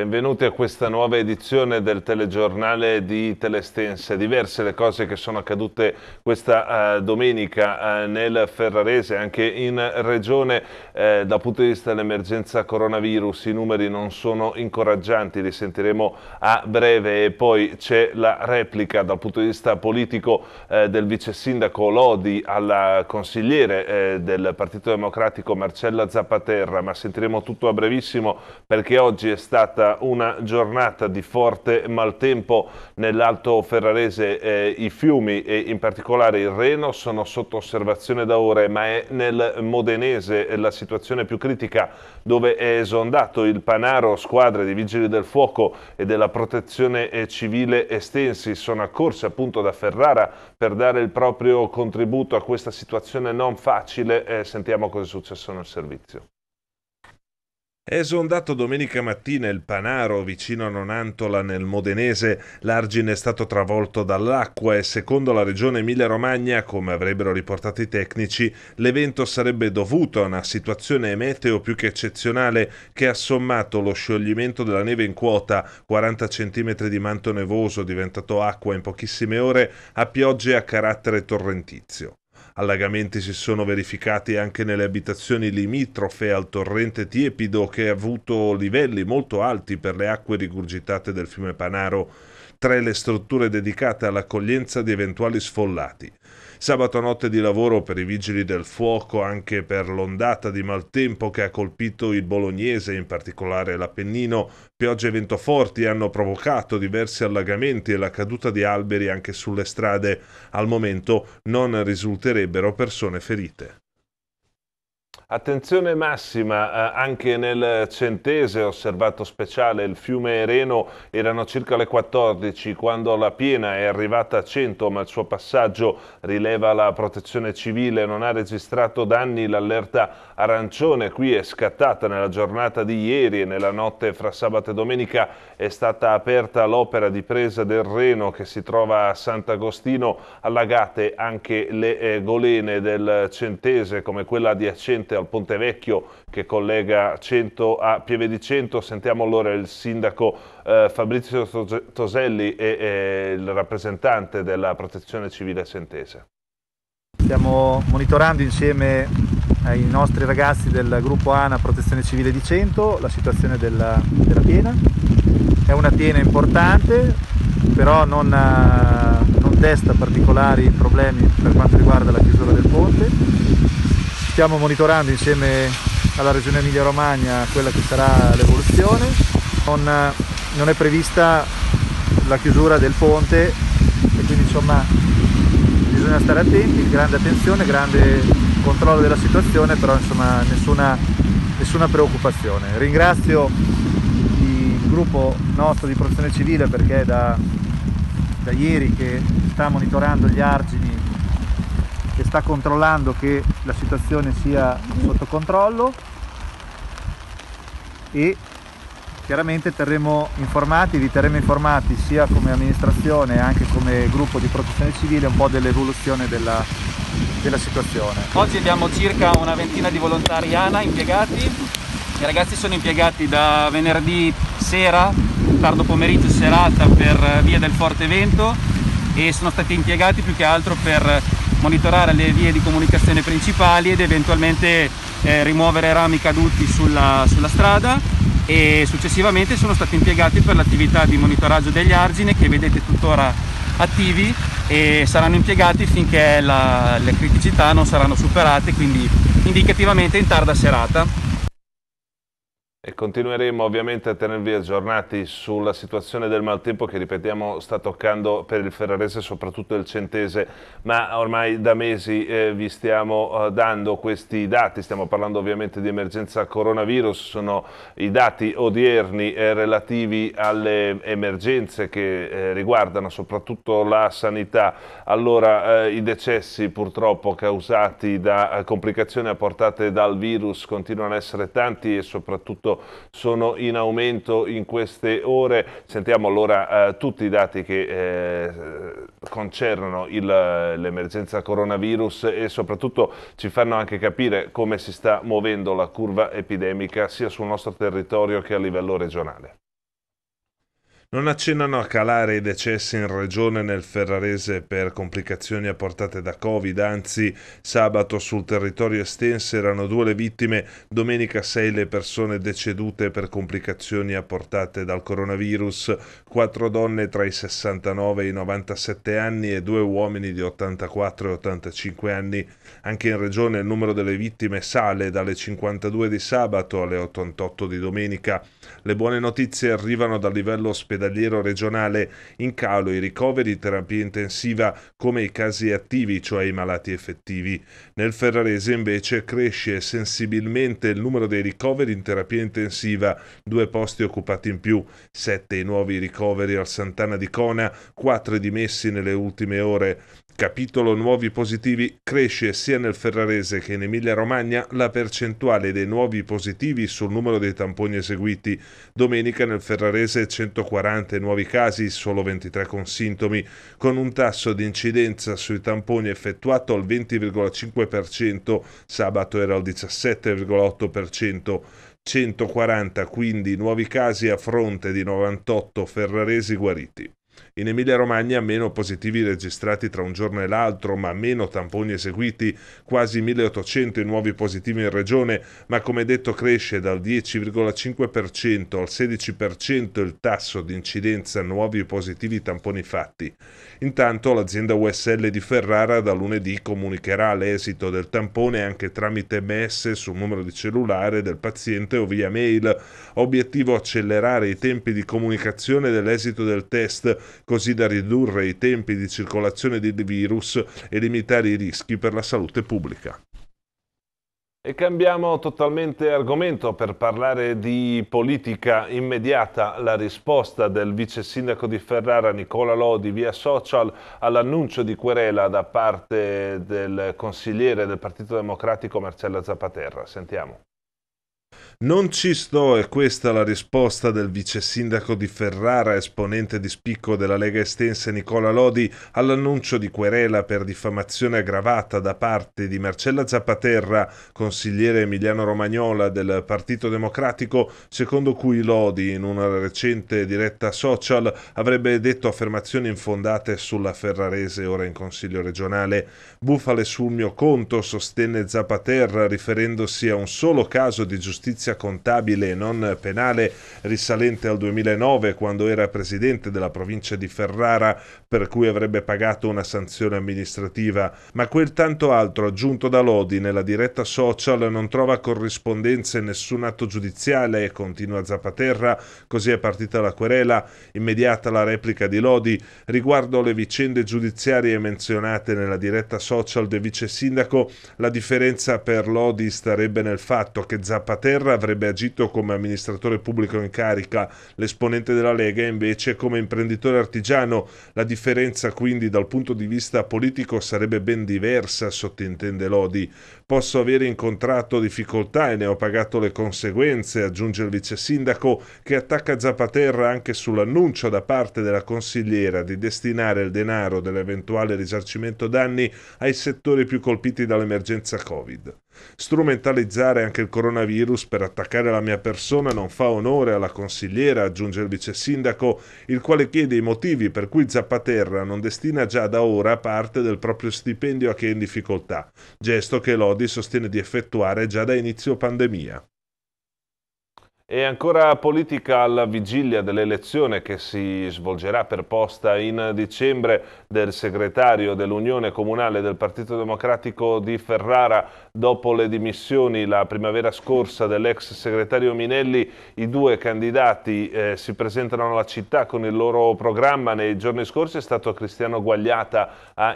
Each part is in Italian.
benvenuti a questa nuova edizione del telegiornale di Telestense. Diverse le cose che sono accadute questa uh, domenica uh, nel Ferrarese, anche in regione uh, dal punto di vista dell'emergenza coronavirus. I numeri non sono incoraggianti, li sentiremo a breve e poi c'è la replica dal punto di vista politico del vice sindaco Lodi alla consigliere del Partito Democratico Marcella Zapaterra, ma sentiremo tutto a brevissimo perché oggi è stata una giornata di forte maltempo nell'Alto Ferrarese. Eh, I fiumi e in particolare il Reno sono sotto osservazione da ore, ma è nel Modenese la situazione più critica dove è esondato il Panaro, squadre di Vigili del Fuoco e della Protezione eh, Civile estensi sono accorse appunto da Ferrara per dare il proprio contributo a questa situazione non facile. Eh, sentiamo cosa è successo nel servizio esondato domenica mattina il Panaro vicino a Nonantola nel Modenese. L'argine è stato travolto dall'acqua e secondo la regione Emilia-Romagna, come avrebbero riportato i tecnici, l'evento sarebbe dovuto a una situazione meteo più che eccezionale che ha sommato lo scioglimento della neve in quota, 40 cm di manto nevoso diventato acqua in pochissime ore, a piogge a carattere torrentizio. Allagamenti si sono verificati anche nelle abitazioni limitrofe al torrente Tiepido che ha avuto livelli molto alti per le acque rigurgitate del fiume Panaro. Tre le strutture dedicate all'accoglienza di eventuali sfollati. Sabato notte di lavoro per i vigili del fuoco anche per l'ondata di maltempo che ha colpito il bolognese, in particolare l'Appennino. Piogge e ventoforti hanno provocato diversi allagamenti e la caduta di alberi anche sulle strade. Al momento non risulterebbero persone ferite. Attenzione massima eh, anche nel Centese, osservato speciale, il fiume Reno erano circa le 14 quando la piena è arrivata a 100 ma il suo passaggio rileva la protezione civile, non ha registrato danni, l'allerta arancione qui è scattata nella giornata di ieri e nella notte fra sabato e domenica è stata aperta l'opera di presa del Reno che si trova a Sant'Agostino, allagate anche le eh, golene del Centese come quella adiacente al Ponte Vecchio che collega Cento a Pieve di Cento. Sentiamo allora il sindaco eh, Fabrizio Toselli e, e il rappresentante della Protezione Civile Sentese. Stiamo monitorando insieme ai eh, nostri ragazzi del gruppo ANA Protezione Civile di Cento la situazione della, della piena. È una piena importante, però non, ha, eh, non, desta particolari problemi per quanto riguarda la chiusura del ponte stiamo monitorando insieme alla Regione Emilia Romagna quella che sarà l'evoluzione. Non, non è prevista la chiusura del ponte e quindi insomma bisogna stare attenti, grande attenzione, grande controllo della situazione, però insomma nessuna, nessuna preoccupazione. Ringrazio il gruppo nostro di protezione civile perché da, da ieri che sta monitorando gli argi che sta controllando che la situazione sia sotto controllo e chiaramente terremo informati, vi terremo informati sia come amministrazione e anche come gruppo di protezione civile un po' dell'evoluzione della, della situazione. Oggi abbiamo circa una ventina di volontari ANA impiegati i ragazzi sono impiegati da venerdì sera, tardo pomeriggio serata per via del forte vento e sono stati impiegati più che altro per monitorare le vie di comunicazione principali ed eventualmente eh, rimuovere rami caduti sulla, sulla strada e successivamente sono stati impiegati per l'attività di monitoraggio degli argini che vedete tuttora attivi e saranno impiegati finché la, le criticità non saranno superate, quindi indicativamente in tarda serata e continueremo ovviamente a tenervi aggiornati sulla situazione del maltempo che ripetiamo sta toccando per il Ferrarese soprattutto il Centese ma ormai da mesi eh, vi stiamo eh, dando questi dati stiamo parlando ovviamente di emergenza coronavirus sono i dati odierni eh, relativi alle emergenze che eh, riguardano soprattutto la sanità allora eh, i decessi purtroppo causati da eh, complicazioni apportate dal virus continuano ad essere tanti e soprattutto soprattutto sono in aumento in queste ore. Sentiamo allora eh, tutti i dati che eh, concernono l'emergenza coronavirus e soprattutto ci fanno anche capire come si sta muovendo la curva epidemica sia sul nostro territorio che a livello regionale. Non accennano a calare i decessi in regione nel Ferrarese per complicazioni apportate da Covid, anzi sabato sul territorio estense erano due le vittime, domenica sei le persone decedute per complicazioni apportate dal coronavirus, quattro donne tra i 69 e i 97 anni e due uomini di 84 e 85 anni. Anche in regione il numero delle vittime sale dalle 52 di sabato alle 88 di domenica. Le buone notizie arrivano dal livello ospedale ospedaliero regionale in calo i ricoveri di terapia intensiva come i casi attivi, cioè i malati effettivi. Nel Ferrarese invece cresce sensibilmente il numero dei ricoveri in terapia intensiva, due posti occupati in più, sette i nuovi ricoveri al Santana di Cona, quattro dimessi nelle ultime ore. Capitolo nuovi positivi cresce sia nel Ferrarese che in Emilia-Romagna la percentuale dei nuovi positivi sul numero dei tamponi eseguiti. Domenica nel Ferrarese 140 nuovi casi, solo 23 con sintomi, con un tasso di incidenza sui tamponi effettuato al 20,5%, sabato era al 17,8%. 140 quindi nuovi casi a fronte di 98 ferraresi guariti. In Emilia-Romagna meno positivi registrati tra un giorno e l'altro, ma meno tamponi eseguiti, quasi 1800 nuovi positivi in regione, ma come detto cresce dal 10,5% al 16% il tasso di incidenza nuovi positivi tamponi fatti. Intanto l'azienda USL di Ferrara da lunedì comunicherà l'esito del tampone anche tramite MS sul numero di cellulare del paziente o via mail. Obiettivo accelerare i tempi di comunicazione dell'esito del test così da ridurre i tempi di circolazione del virus e limitare i rischi per la salute pubblica. E cambiamo totalmente argomento per parlare di politica immediata. La risposta del vice sindaco di Ferrara Nicola Lodi via social all'annuncio di querela da parte del consigliere del Partito Democratico Marcella Zapaterra. Sentiamo. Non ci sto e questa è la risposta del vice sindaco di Ferrara, esponente di spicco della Lega Estense Nicola Lodi, all'annuncio di querela per diffamazione aggravata da parte di Marcella Zappaterra, consigliere Emiliano Romagnola del Partito Democratico, secondo cui Lodi, in una recente diretta social, avrebbe detto affermazioni infondate sulla ferrarese ora in Consiglio regionale. Bufale sul mio conto, sostenne Zappaterra riferendosi a un solo caso di giustizia giustizia contabile e non penale risalente al 2009 quando era presidente della provincia di Ferrara per cui avrebbe pagato una sanzione amministrativa, ma quel tanto altro aggiunto da Lodi nella diretta social non trova corrispondenza in nessun atto giudiziale e continua Zapaterra, così è partita la querela, immediata la replica di Lodi riguardo le vicende giudiziarie menzionate nella diretta social del vice sindaco, la differenza per Lodi starebbe nel fatto che Zapaterra Terra avrebbe agito come amministratore pubblico in carica, l'esponente della Lega invece come imprenditore artigiano. La differenza quindi dal punto di vista politico sarebbe ben diversa, sottintende Lodi. Posso avere incontrato difficoltà e ne ho pagato le conseguenze, aggiunge il vice sindaco che attacca Zapaterra anche sull'annuncio da parte della consigliera di destinare il denaro dell'eventuale risarcimento danni ai settori più colpiti dall'emergenza Covid. Strumentalizzare anche il coronavirus per attaccare la mia persona non fa onore alla consigliera, aggiunge il vice sindaco, il quale chiede i motivi per cui Zappaterra non destina già da ora parte del proprio stipendio a chi è in difficoltà, gesto che Lodi sostiene di effettuare già da inizio pandemia. E ancora politica alla vigilia dell'elezione che si svolgerà per posta in dicembre del segretario dell'Unione Comunale del Partito Democratico di Ferrara dopo le dimissioni la primavera scorsa dell'ex segretario Minelli. I due candidati eh, si presentano alla città con il loro programma. Nei giorni scorsi è stato Cristiano Guagliata a,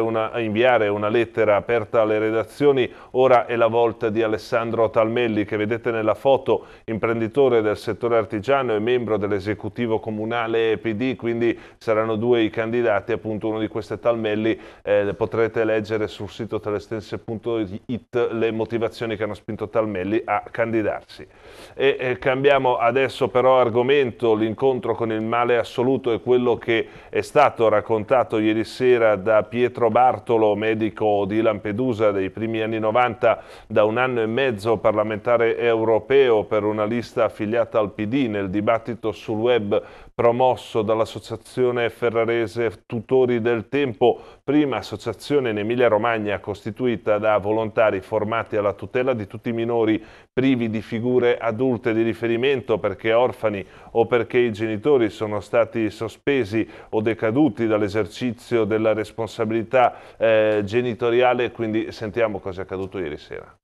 una, a inviare una lettera aperta alle redazioni. Ora è la volta di Alessandro Talmelli che vedete nella foto in imprenditore del settore artigiano e membro dell'esecutivo comunale PD, quindi saranno due i candidati, appunto uno di questi Talmelli, eh, potrete leggere sul sito telestense.it le motivazioni che hanno spinto Talmelli a candidarsi. E, eh, cambiamo adesso però argomento, l'incontro con il male assoluto è quello che è stato raccontato ieri sera da Pietro Bartolo, medico di Lampedusa dei primi anni 90, da un anno e mezzo parlamentare europeo per una giornalista affiliata al PD, nel dibattito sul web promosso dall'Associazione Ferrarese Tutori del Tempo, prima associazione in Emilia-Romagna costituita da volontari formati alla tutela di tutti i minori privi di figure adulte di riferimento perché orfani o perché i genitori sono stati sospesi o decaduti dall'esercizio della responsabilità eh, genitoriale, quindi sentiamo cosa è accaduto ieri sera.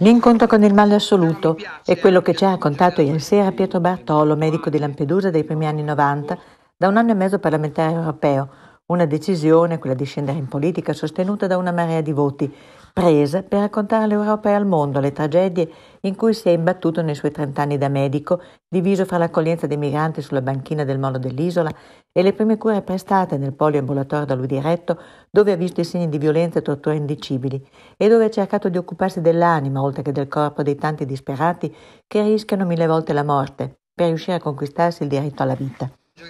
L'incontro con il male assoluto è quello che ci ha raccontato ieri sera Pietro Bartolo, medico di Lampedusa dei primi anni 90, da un anno e mezzo parlamentare europeo, una decisione, quella di scendere in politica, sostenuta da una marea di voti prese per raccontare all'Europa e al mondo le tragedie in cui si è imbattuto nei suoi trent'anni da medico, diviso fra l'accoglienza dei migranti sulla banchina del molo dell'isola e le prime cure prestate nel poliambulatorio da lui diretto, dove ha visto i segni di violenza e torture indicibili e dove ha cercato di occuparsi dell'anima oltre che del corpo dei tanti disperati che rischiano mille volte la morte per riuscire a conquistarsi il diritto alla vita.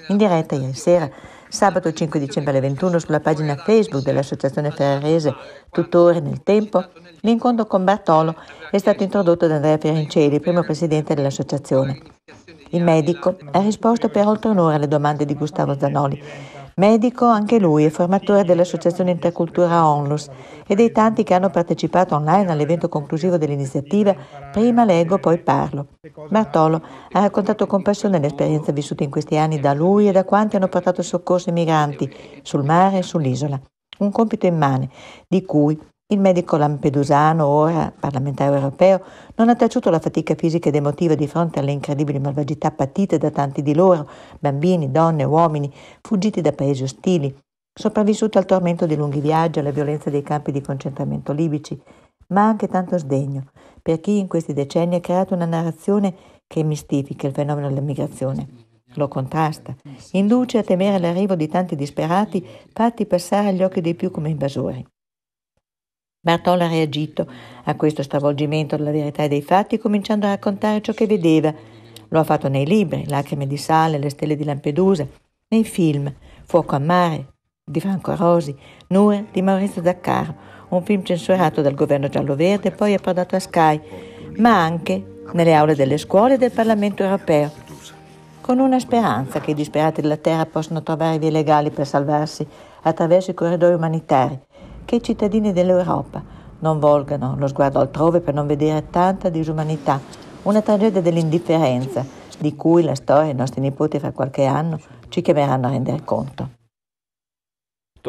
In diretta ieri sera Sabato 5 dicembre alle 21 sulla pagina Facebook dell'Associazione Ferrarese Tutore nel Tempo, l'incontro con Bartolo è stato introdotto da Andrea Fiorencelli, primo presidente dell'associazione. Il medico ha risposto per oltre un'ora alle domande di Gustavo Zanoli, Medico anche lui e formatore dell'Associazione Intercultura Onlus e dei tanti che hanno partecipato online all'evento conclusivo dell'iniziativa Prima leggo, poi parlo. Bartolo ha raccontato con passione l'esperienza vissuta in questi anni da lui e da quanti hanno portato soccorso ai migranti sul mare e sull'isola. Un compito immane di cui il medico lampedusano, ora parlamentare europeo, non ha taciuto la fatica fisica ed emotiva di fronte alle incredibili malvagità patite da tanti di loro, bambini, donne, uomini, fuggiti da paesi ostili, sopravvissuti al tormento di lunghi viaggi, alla violenza dei campi di concentramento libici, ma anche tanto sdegno per chi in questi decenni ha creato una narrazione che mistifica il fenomeno dell'immigrazione lo contrasta, induce a temere l'arrivo di tanti disperati fatti passare agli occhi dei più come invasori. Bartolo ha reagito a questo stravolgimento della verità e dei fatti cominciando a raccontare ciò che vedeva. Lo ha fatto nei libri, Lacrime di sale, Le stelle di Lampedusa, nei film, Fuoco a mare di Franco Rosi, Nure di Maurizio Zaccaro, un film censurato dal governo giallo-verde e poi approdato a Sky, ma anche nelle aule delle scuole e del Parlamento europeo, con una speranza che i disperati della terra possano trovare vie legali per salvarsi attraverso i corridoi umanitari, che i cittadini dell'Europa non volgano lo sguardo altrove per non vedere tanta disumanità, una tragedia dell'indifferenza di cui la storia e i nostri nipoti fra qualche anno ci chiameranno a rendere conto.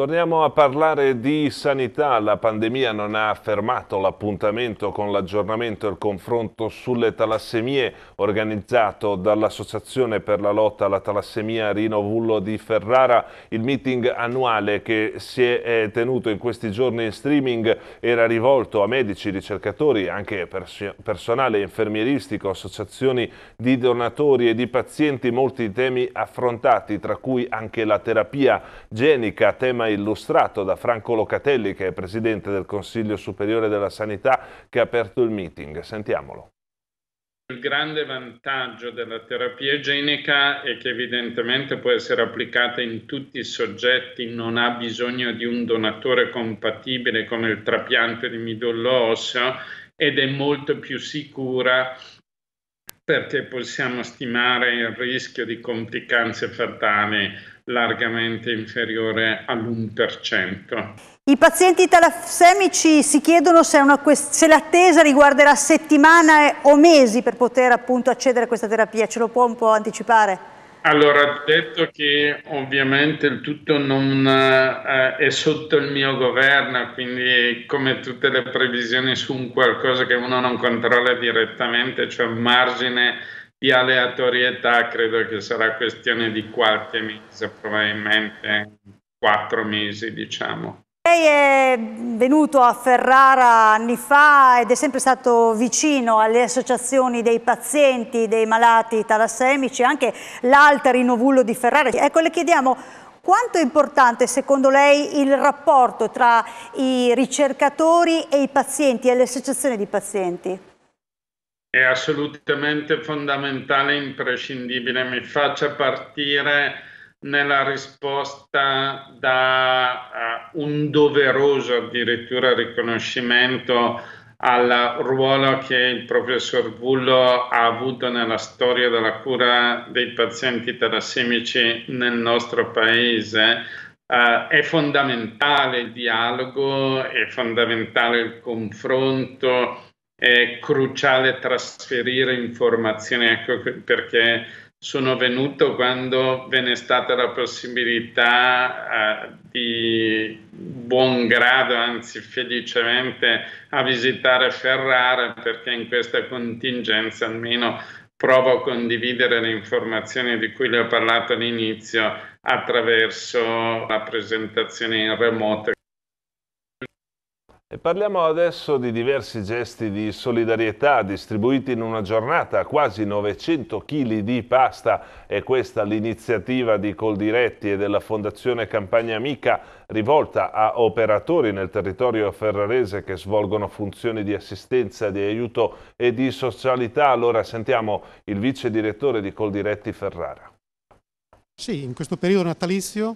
Torniamo a parlare di sanità. La pandemia non ha fermato l'appuntamento con l'aggiornamento e il confronto sulle talassemie organizzato dall'Associazione per la lotta alla talassemia Rino Vullo di Ferrara. Il meeting annuale che si è tenuto in questi giorni in streaming era rivolto a medici, ricercatori, anche pers personale infermieristico, associazioni di donatori e di pazienti, molti temi affrontati, tra cui anche la terapia genica, tema illustrato da Franco Locatelli, che è presidente del Consiglio Superiore della Sanità, che ha aperto il meeting. Sentiamolo. Il grande vantaggio della terapia genica è che evidentemente può essere applicata in tutti i soggetti, non ha bisogno di un donatore compatibile con il trapianto di midollo osseo ed è molto più sicura perché possiamo stimare il rischio di complicanze fatali largamente inferiore all'1%. I pazienti talassemici si chiedono se, se l'attesa riguarderà settimane o mesi per poter appunto accedere a questa terapia, ce lo può un po' anticipare? Allora, detto che ovviamente il tutto non eh, è sotto il mio governo, quindi come tutte le previsioni su un qualcosa che uno non controlla direttamente, cioè un margine di aleatorietà credo che sarà questione di qualche mese, probabilmente quattro mesi, diciamo. Lei è venuto a Ferrara anni fa ed è sempre stato vicino alle associazioni dei pazienti, dei malati talassemici, anche l'Alta Rinovullo di Ferrara. Ecco, le chiediamo quanto è importante secondo lei il rapporto tra i ricercatori e i pazienti e le associazioni di pazienti? è assolutamente fondamentale, e imprescindibile. Mi faccia partire nella risposta da uh, un doveroso addirittura riconoscimento al ruolo che il professor Vullo ha avuto nella storia della cura dei pazienti talassemici nel nostro paese. Uh, è fondamentale il dialogo, è fondamentale il confronto, è cruciale trasferire informazioni, ecco perché sono venuto quando ve ne è stata la possibilità eh, di buon grado, anzi felicemente, a visitare Ferrara perché in questa contingenza almeno provo a condividere le informazioni di cui le ho parlato all'inizio attraverso la presentazione in remoto. E parliamo adesso di diversi gesti di solidarietà distribuiti in una giornata, quasi 900 kg di pasta e questa l'iniziativa di Coldiretti e della Fondazione Campagna Amica rivolta a operatori nel territorio ferrarese che svolgono funzioni di assistenza, di aiuto e di socialità. Allora sentiamo il vice direttore di Coldiretti Ferrara. Sì, in questo periodo natalizio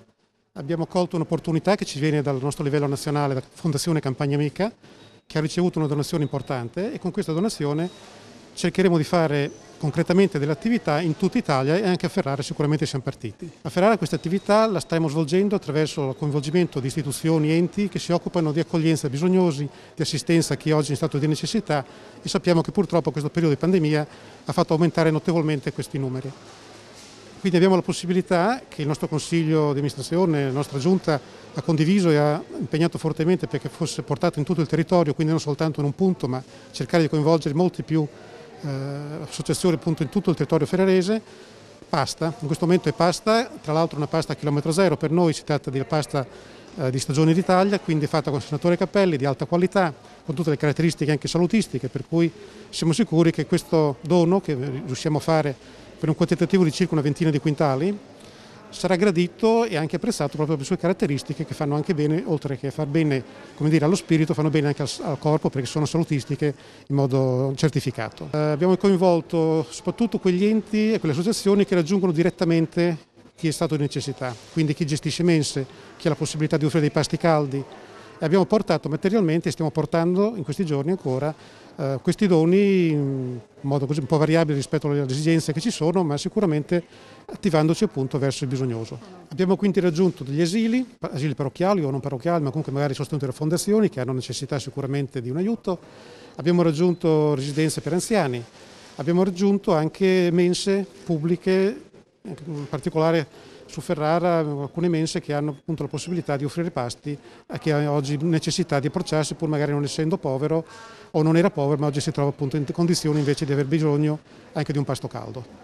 Abbiamo colto un'opportunità che ci viene dal nostro livello nazionale, la Fondazione Campagna Amica, che ha ricevuto una donazione importante e con questa donazione cercheremo di fare concretamente delle attività in tutta Italia e anche a Ferrara sicuramente siamo partiti. A Ferrara questa attività la stiamo svolgendo attraverso il coinvolgimento di istituzioni e enti che si occupano di accoglienza bisognosi, di assistenza a chi oggi è in stato di necessità e sappiamo che purtroppo questo periodo di pandemia ha fatto aumentare notevolmente questi numeri. Quindi abbiamo la possibilità che il nostro Consiglio di amministrazione, la nostra Giunta ha condiviso e ha impegnato fortemente perché fosse portato in tutto il territorio, quindi non soltanto in un punto, ma cercare di coinvolgere molti più eh, associazioni appunto, in tutto il territorio ferrarese. Pasta, in questo momento è pasta, tra l'altro una pasta a chilometro zero, per noi si tratta di pasta eh, di stagione d'Italia, quindi fatta con senatore Cappelli, di alta qualità, con tutte le caratteristiche anche salutistiche, per cui siamo sicuri che questo dono che riusciamo a fare per un quantitativo di circa una ventina di quintali, sarà gradito e anche apprezzato proprio per le sue caratteristiche che fanno anche bene, oltre che far bene dire, allo spirito, fanno bene anche al, al, corpo perché sono salutistiche in modo certificato. Eh, abbiamo coinvolto soprattutto quegli enti e quelle associazioni che raggiungono direttamente chi è stato di necessità, quindi chi gestisce mense, chi ha la possibilità di offrire dei pasti caldi, e abbiamo portato materialmente, e stiamo portando in questi giorni ancora eh, questi doni in modo così un po' variabile rispetto alle esigenze che ci sono, ma sicuramente attivandoci appunto verso il bisognoso. Abbiamo quindi raggiunto degli asili, asili parrocchiali o non parrocchiali, ma comunque magari sostenuti da fondazioni che hanno necessità sicuramente di un aiuto, abbiamo raggiunto residenze per anziani, abbiamo raggiunto anche mense pubbliche, in particolare su Ferrara alcune mense che hanno appunto la possibilità di offrire pasti a chi ha oggi necessità di approcciarsi pur magari non essendo povero o non era povero ma oggi si trova appunto in condizioni invece di aver bisogno anche di un pasto caldo.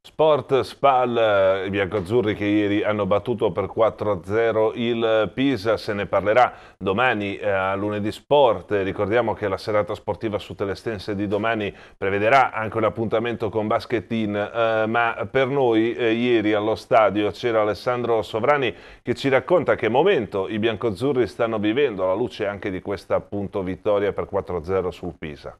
Sport Spal, eh, i biancoazzurri che ieri hanno battuto per 4-0 il Pisa, se ne parlerà domani eh, a lunedì sport. Ricordiamo che la serata sportiva su Telestense di domani prevederà anche un appuntamento con Basketin, eh, ma per noi eh, ieri allo stadio c'era Alessandro Sovrani che ci racconta che momento i biancoazzurri stanno vivendo alla luce anche di questa appunto vittoria per 4-0 sul Pisa.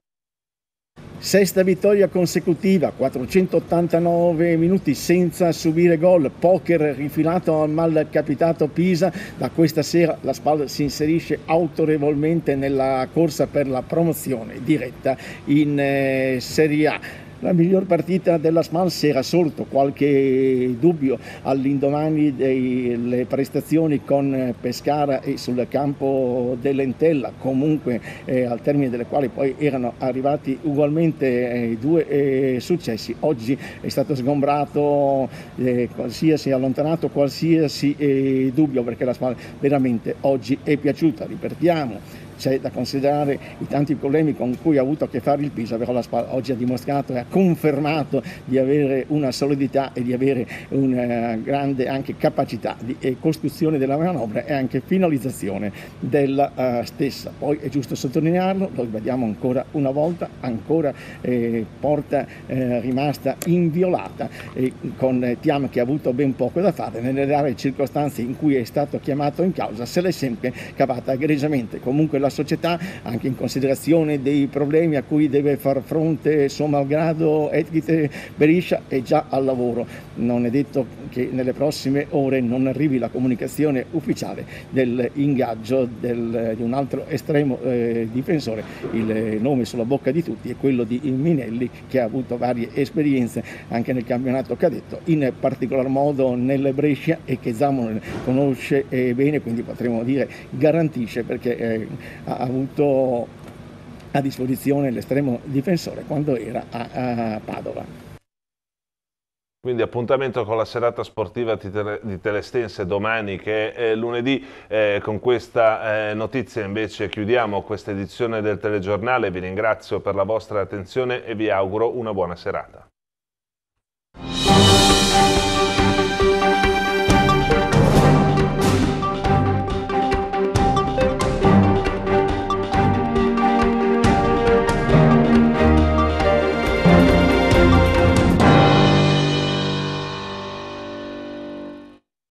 Sesta vittoria consecutiva, 489 minuti senza subire gol, poker rifilato al mal capitato Pisa, da questa sera la Spal si inserisce autorevolmente nella corsa per la promozione diretta in eh, Serie A la miglior partita della si era sorto qualche dubbio all'indomani delle prestazioni con Pescara e sul campo dell'Entella, comunque eh, al termine delle quali poi erano arrivati ugualmente eh, due eh, successi. Oggi è stato sgombrato eh, qualsiasi, allontanato qualsiasi eh, dubbio perché la Smans veramente oggi è piaciuta, ripetiamo c'è da considerare i tanti problemi con cui ha avuto a che fare il Pisa, però la Spal oggi ha dimostrato e ha confermato di avere una solidità e di avere una grande anche capacità di costruzione della manovra e anche finalizzazione della eh, stessa. Poi è giusto sottolinearlo, lo ribadiamo ancora una volta, ancora eh, porta eh, rimasta inviolata eh, con Tiam che ha avuto ben poco da fare nelle rare circostanze in cui è stato chiamato in causa, se l'è sempre cavata egregiamente. Comunque la la società anche in considerazione dei problemi a cui deve far fronte suo malgrado Edgite Beriscia è già al lavoro. Non è detto che nelle prossime ore non arrivi la comunicazione ufficiale dell'ingaggio del, di un altro estremo eh, difensore. Il eh, nome sulla bocca di tutti è quello di Minelli che ha avuto varie esperienze anche nel campionato cadetto, in particolar modo nel Brescia e che Zamon conosce eh, bene, quindi potremmo dire garantisce perché eh, ha avuto a disposizione l'estremo difensore quando era a, a Padova. Quindi appuntamento con la serata sportiva di Telestense domani che è lunedì. Eh, con questa eh, notizia invece chiudiamo questa edizione del telegiornale. Vi ringrazio per la vostra attenzione e vi auguro una buona serata.